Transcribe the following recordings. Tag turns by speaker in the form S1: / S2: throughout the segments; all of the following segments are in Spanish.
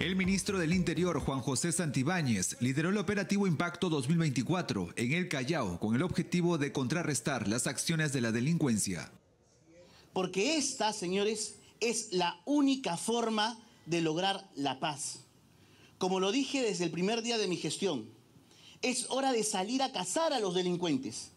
S1: El ministro del Interior, Juan José Santibáñez, lideró el operativo Impacto 2024 en el Callao con el objetivo de contrarrestar las acciones de la delincuencia.
S2: Porque esta, señores, es la única forma de lograr la paz. Como lo dije desde el primer día de mi gestión, es hora de salir a cazar a los delincuentes.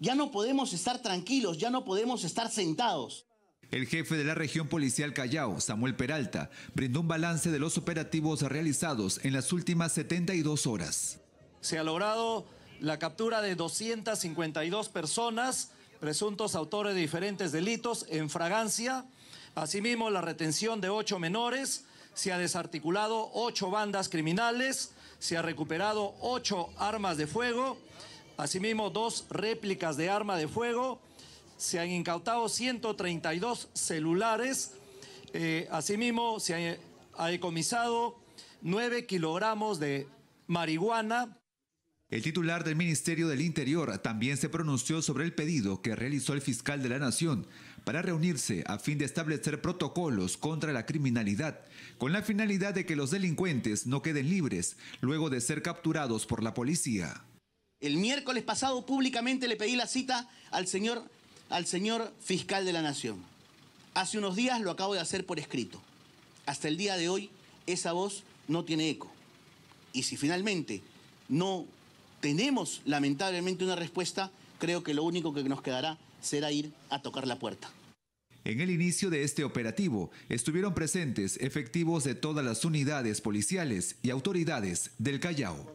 S2: Ya no podemos estar tranquilos, ya no podemos estar sentados.
S1: El jefe de la región policial Callao, Samuel Peralta, brindó un balance de los operativos realizados en las últimas 72 horas.
S2: Se ha logrado
S3: la captura de 252 personas, presuntos autores de diferentes delitos en fragancia. Asimismo, la retención de ocho menores, se ha desarticulado ocho bandas criminales, se ha recuperado ocho armas de fuego, asimismo dos réplicas de arma de fuego, se han incautado 132 celulares. Eh, asimismo, se ha, ha decomisado 9 kilogramos de marihuana.
S1: El titular del Ministerio del Interior también se pronunció sobre el pedido que realizó el fiscal de la Nación para reunirse a fin de establecer protocolos contra la criminalidad, con la finalidad de que los delincuentes no queden libres luego de ser capturados por la policía.
S2: El miércoles pasado públicamente le pedí la cita al señor al señor fiscal de la Nación. Hace unos días lo acabo de hacer por escrito. Hasta el día de hoy esa voz no tiene eco. Y si finalmente no tenemos lamentablemente una respuesta, creo que lo único que nos quedará será ir a tocar la puerta.
S1: En el inicio de este operativo estuvieron presentes efectivos de todas las unidades policiales y autoridades del Callao.